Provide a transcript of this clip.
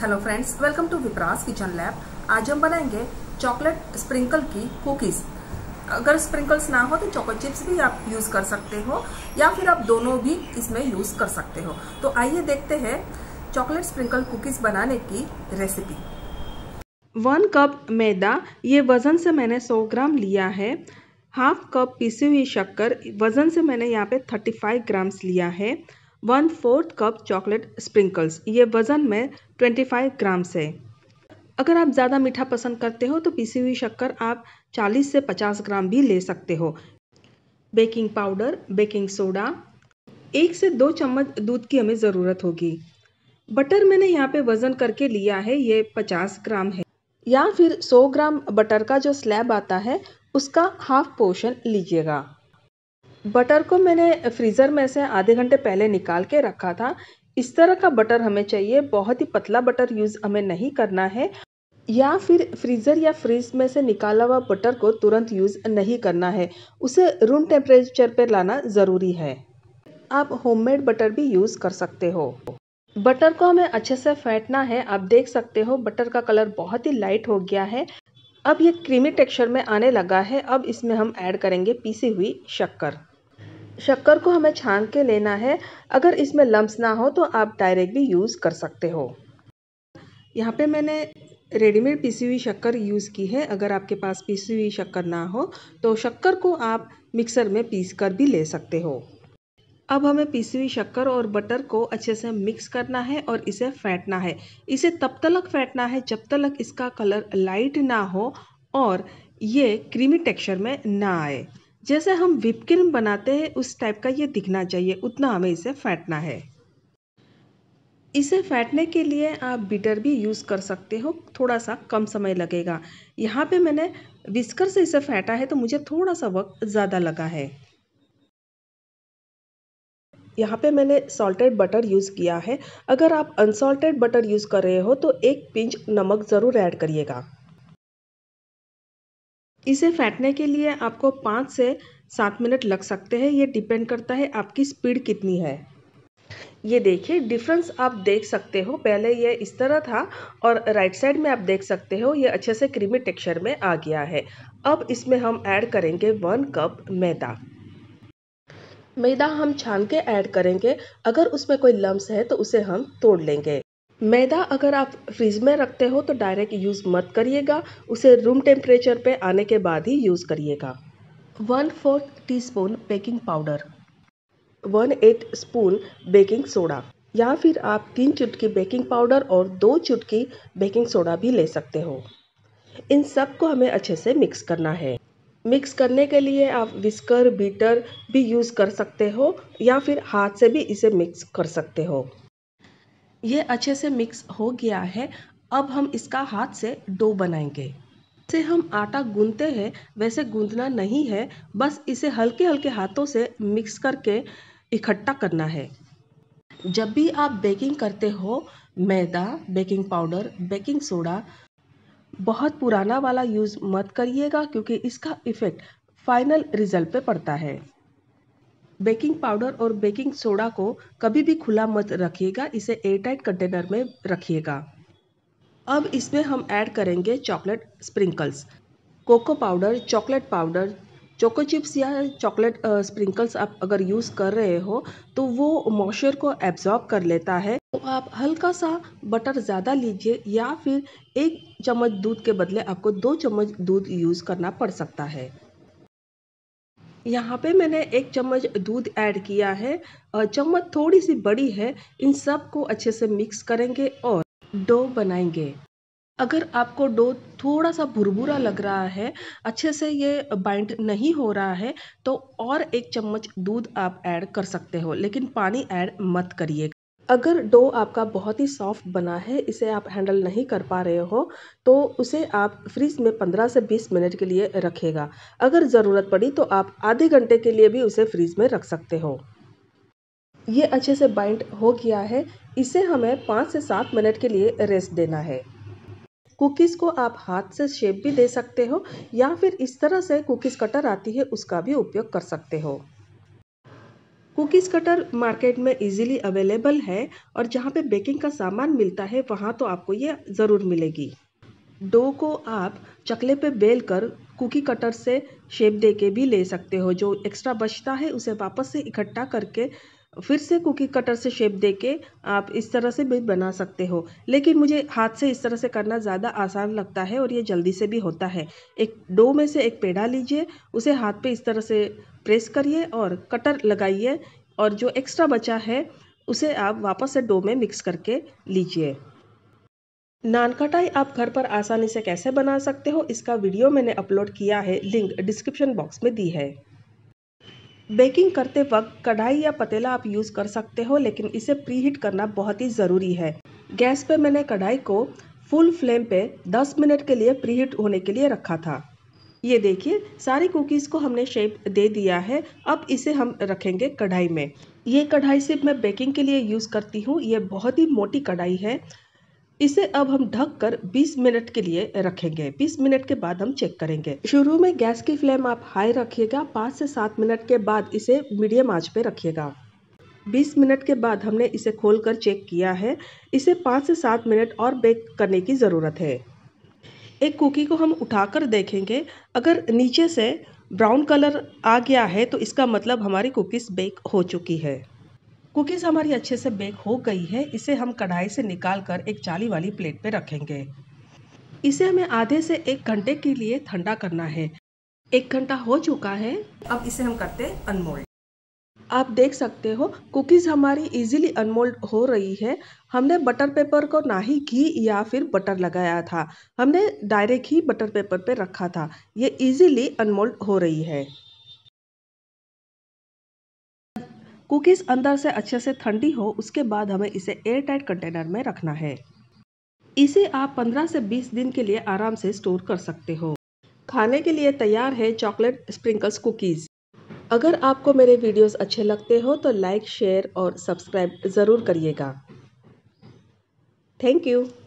hello friends welcome to Vipra's kitchen lab आज हम बनाएंगे चॉकलेट स्प्रिंकल की कुकीज़ अगर स्प्रिंकल्स ना हो तो चॉकलेट चिप्स भी आप यूज़ कर सकते हो या फिर आप दोनों भी इसमें यूज़ कर सकते हो तो आइए देखते हैं चॉकलेट स्प्रिंकल कुकीज़ बनाने की रेसिपी वन कप मैदा ये वज़न से मैंने सौ ग्राम लिया है हाफ कप पीसी हुई शक्कर वज़न से मैंने यहाँ पे 35 ग्राम्स लिया है one fourth cup chocolate sprinkles ये वज़न में 25 ग्राम्स है अगर आप ज़्यादा मीठा पसंद करते हो तो पीसी हुई शक्कर आप 40 से 50 ग्राम भी ले सकते हो बेकिंग पाउडर बेकिंग सोडा एक से दो चम्मच दूध की हमें ज़रूरत होगी बटर मैंने यहाँ पे वज़न करके लिया है ये 50 ग्राम है या फिर 100 ग्राम बटर का जो स्लैब आता है उसका हाफ पोर्शन लीजिएगा बटर को मैंने फ्रीज़र में से आधे घंटे पहले निकाल के रखा था इस तरह का बटर हमें चाहिए बहुत ही पतला बटर यूज़ हमें नहीं करना है या फिर फ्रीज़र या फ्रीज में से निकाला हुआ बटर को तुरंत यूज़ नहीं करना है उसे रूम टेम्परेचर पर लाना ज़रूरी है आप होममेड बटर भी यूज़ कर सकते हो बटर को हमें अच्छे से फेंटना है आप देख सकते हो बटर का कलर बहुत ही लाइट हो गया है अब ये क्रीमी टेक्सचर में आने लगा है अब इसमें हम ऐड करेंगे पीसी हुई शक्कर शक्कर को हमें छान के लेना है अगर इसमें लम्ब ना हो तो आप डायरेक्टली यूज़ कर सकते हो यहाँ पे मैंने रेडीमेड पीसी हुई शक्कर यूज़ की है अगर आपके पास पीसी हुई शक्कर ना हो तो शक्कर को आप मिक्सर में पीस कर भी ले सकते हो अब हमें पीसी हुई शक्कर और बटर को अच्छे से मिक्स करना है और इसे फेंटना है इसे तब तक फेंटना है जब तक इसका कलर लाइट ना हो और ये क्रीमी टेक्सचर में ना आए जैसे हम क्रीम बनाते हैं उस टाइप का ये दिखना चाहिए उतना हमें इसे फैटना है इसे फैटने के लिए आप बीटर भी यूज़ कर सकते हो थोड़ा सा कम समय लगेगा यहाँ पे मैंने विस्कर से इसे फैटा है तो मुझे थोड़ा सा वक्त ज़्यादा लगा है यहाँ पे मैंने सॉल्टेड बटर यूज़ किया है अगर आप अनसॉल्टेड बटर यूज़ कर रहे हो तो एक पिंच नमक ज़रूर ऐड करिएगा इसे फेंटने के लिए आपको पाँच से सात मिनट लग सकते हैं ये डिपेंड करता है आपकी स्पीड कितनी है ये देखिए डिफरेंस आप देख सकते हो पहले ये इस तरह था और राइट साइड में आप देख सकते हो ये अच्छे से क्रीमी टेक्सचर में आ गया है अब इसमें हम ऐड करेंगे वन कप मैदा मैदा हम छान के ऐड करेंगे अगर उसमें कोई लम्स है तो उसे हम तोड़ लेंगे मैदा अगर आप फ्रिज में रखते हो तो डायरेक्ट यूज़ मत करिएगा उसे रूम टेम्परेचर पे आने के बाद ही यूज़ करिएगा one fourth teaspoon baking powder one eighth spoon baking soda या फिर आप तीन चुटकी बेकिंग पाउडर और दो चुटकी बेकिंग सोडा भी ले सकते हो इन सब को हमें अच्छे से मिक्स करना है मिक्स करने के लिए आप विस्कर बीटर भी यूज़ कर सकते हो या फिर हाथ से भी इसे मिक्स कर सकते हो ये अच्छे से मिक्स हो गया है अब हम इसका हाथ से डो बनाएंगे जैसे हम आटा गूंदते हैं वैसे गूंदना नहीं है बस इसे हल्के हल्के हाथों से मिक्स करके इकट्ठा करना है जब भी आप बेकिंग करते हो मैदा बेकिंग पाउडर बेकिंग सोडा बहुत पुराना वाला यूज़ मत करिएगा क्योंकि इसका इफ़ेक्ट फाइनल रिजल्ट पे पड़ता है बेकिंग पाउडर और बेकिंग सोडा को कभी भी खुला मत रखिएगा इसे एयरटाइट कंटेनर में रखिएगा अब इसमें हम ऐड करेंगे chocolate sprinkles cocoa powder chocolate powder choco chips या चॉकलेट स्प्रिंकल्स आप अगर यूज़ कर रहे हो तो वो मॉइस्चर को एब्जॉर्ब कर लेता है तो आप हल्का सा बटर ज़्यादा लीजिए या फिर एक चम्मच दूध के बदले आपको दो चम्मच दूध यूज़ करना पड़ सकता है यहाँ पे मैंने एक चम्मच दूध ऐड किया है चम्मच थोड़ी सी बड़ी है इन सब को अच्छे से मिक्स करेंगे और डो बनाएंगे अगर आपको डो थोड़ा सा भुरभुरा लग रहा है अच्छे से ये बाइंड नहीं हो रहा है तो और एक चम्मच दूध आप ऐड कर सकते हो लेकिन पानी ऐड मत करिएगा अगर डो आपका बहुत ही सॉफ्ट बना है इसे आप हैंडल नहीं कर पा रहे हो तो उसे आप फ्रिज में 15 से 20 मिनट के लिए रखेगा अगर ज़रूरत पड़ी तो आप आधे घंटे के लिए भी उसे फ्रिज में रख सकते हो ये अच्छे से बाइंड हो गया है इसे हमें पाँच से सात मिनट के लिए रेस्ट देना है कुकीज़ को आप हाथ से शेप भी दे सकते हो या फिर इस तरह से कुकीज़ कटर आती है उसका भी उपयोग कर सकते हो कुकीज़ कटर मार्केट में इजीली अवेलेबल है और जहाँ पे बेकिंग का सामान मिलता है वहाँ तो आपको ये ज़रूर मिलेगी डो को आप चकले पे बेल कर कुकी कटर से शेप दे के भी ले सकते हो जो एक्स्ट्रा बचता है उसे वापस से इकट्ठा करके फिर से कुकी कटर से शेप देके आप इस तरह से भी बना सकते हो लेकिन मुझे हाथ से इस तरह से करना ज़्यादा आसान लगता है और ये जल्दी से भी होता है एक डो में से एक पेड़ा लीजिए उसे हाथ पे इस तरह से प्रेस करिए और कटर लगाइए और जो एक्स्ट्रा बचा है उसे आप वापस से डो में मिक्स करके लीजिए नान खटाई आप घर पर आसानी से कैसे बना सकते हो इसका वीडियो मैंने अपलोड किया है लिंक डिस्क्रिप्शन बॉक्स में दी है बेकिंग करते वक्त कढ़ाई या पतीला आप यूज़ कर सकते हो लेकिन इसे प्री हीट करना बहुत ही ज़रूरी है गैस पे मैंने कढ़ाई को फुल फ्लेम पे 10 मिनट के लिए प्री हीट होने के लिए रखा था ये देखिए सारी कुकीज़ को हमने शेप दे दिया है अब इसे हम रखेंगे कढ़ाई में ये कढ़ाई सिर्फ मैं बेकिंग के लिए यूज़ करती हूँ ये बहुत ही मोटी कढ़ाई है इसे अब हम ढक कर 20 मिनट के लिए रखेंगे 20 मिनट के बाद हम चेक करेंगे शुरू में गैस की फ्लेम आप हाई रखिएगा पाँच से सात मिनट के बाद इसे मीडियम आँच पे रखिएगा 20 मिनट के बाद हमने इसे खोलकर चेक किया है इसे पाँच से सात मिनट और बेक करने की ज़रूरत है एक कुकी को हम उठाकर देखेंगे अगर नीचे से ब्राउन कलर आ गया है तो इसका मतलब हमारी कुकीज़ बेक हो चुकी है कुकीज़ हमारी अच्छे से बेक हो गई है इसे हम कढ़ाई से निकाल कर एक चाली वाली प्लेट पे रखेंगे इसे हमें आधे से एक घंटे के लिए ठंडा करना है एक घंटा हो चुका है अब इसे हम करते हैं अनमोल्ड आप देख सकते हो कुकीज़ हमारी इजीली अनमोल्ड हो रही है हमने बटर पेपर को ना ही घी या फिर बटर लगाया था हमने डायरेक्ट ही बटर पेपर पे रखा था ये इजीली अनमोल्ड हो रही है कुकीज़ अंदर से अच्छे से ठंडी हो उसके बाद हमें इसे एयर टाइट कंटेनर में रखना है इसे आप 15 से 20 दिन के लिए आराम से स्टोर कर सकते हो खाने के लिए तैयार है चॉकलेट स्प्रिंकल्स कुकीज़ अगर आपको मेरे वीडियोस अच्छे लगते हो तो लाइक शेयर और सब्सक्राइब ज़रूर करिएगा थैंक यू